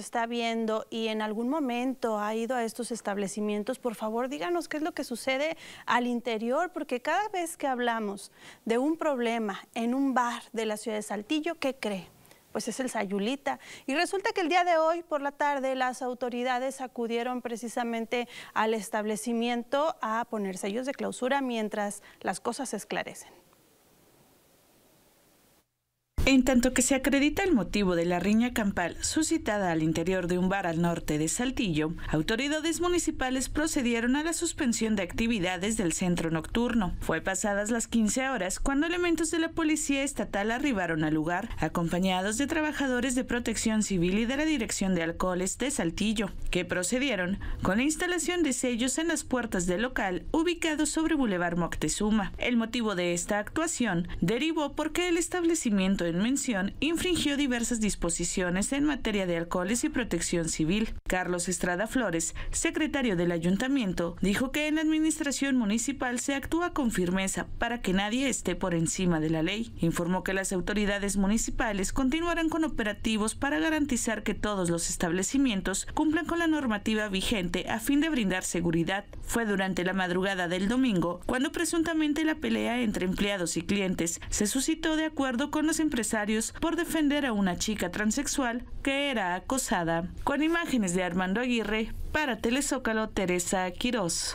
está viendo y en algún momento ha ido a estos establecimientos, por favor díganos qué es lo que sucede al interior, porque cada vez que hablamos de un problema en un bar de la ciudad de Saltillo, ¿qué cree? pues es el Sayulita. Y resulta que el día de hoy, por la tarde, las autoridades acudieron precisamente al establecimiento a poner sellos de clausura mientras las cosas se esclarecen. En tanto que se acredita el motivo de la riña campal suscitada al interior de un bar al norte de Saltillo, autoridades municipales procedieron a la suspensión de actividades del centro nocturno. Fue pasadas las 15 horas cuando elementos de la policía estatal arribaron al lugar, acompañados de trabajadores de protección civil y de la Dirección de Alcoholes de Saltillo, que procedieron con la instalación de sellos en las puertas del local ubicado sobre Boulevard Moctezuma. El motivo de esta actuación derivó porque el establecimiento mención infringió diversas disposiciones en materia de alcoholes y protección civil. Carlos Estrada Flores, secretario del ayuntamiento, dijo que en la administración municipal se actúa con firmeza para que nadie esté por encima de la ley. Informó que las autoridades municipales continuarán con operativos para garantizar que todos los establecimientos cumplan con la normativa vigente a fin de brindar seguridad. Fue durante la madrugada del domingo cuando presuntamente la pelea entre empleados y clientes se suscitó de acuerdo con los empresarios por defender a una chica transexual que era acosada. Con imágenes de Armando Aguirre, para Telezócalo, Teresa Quirós.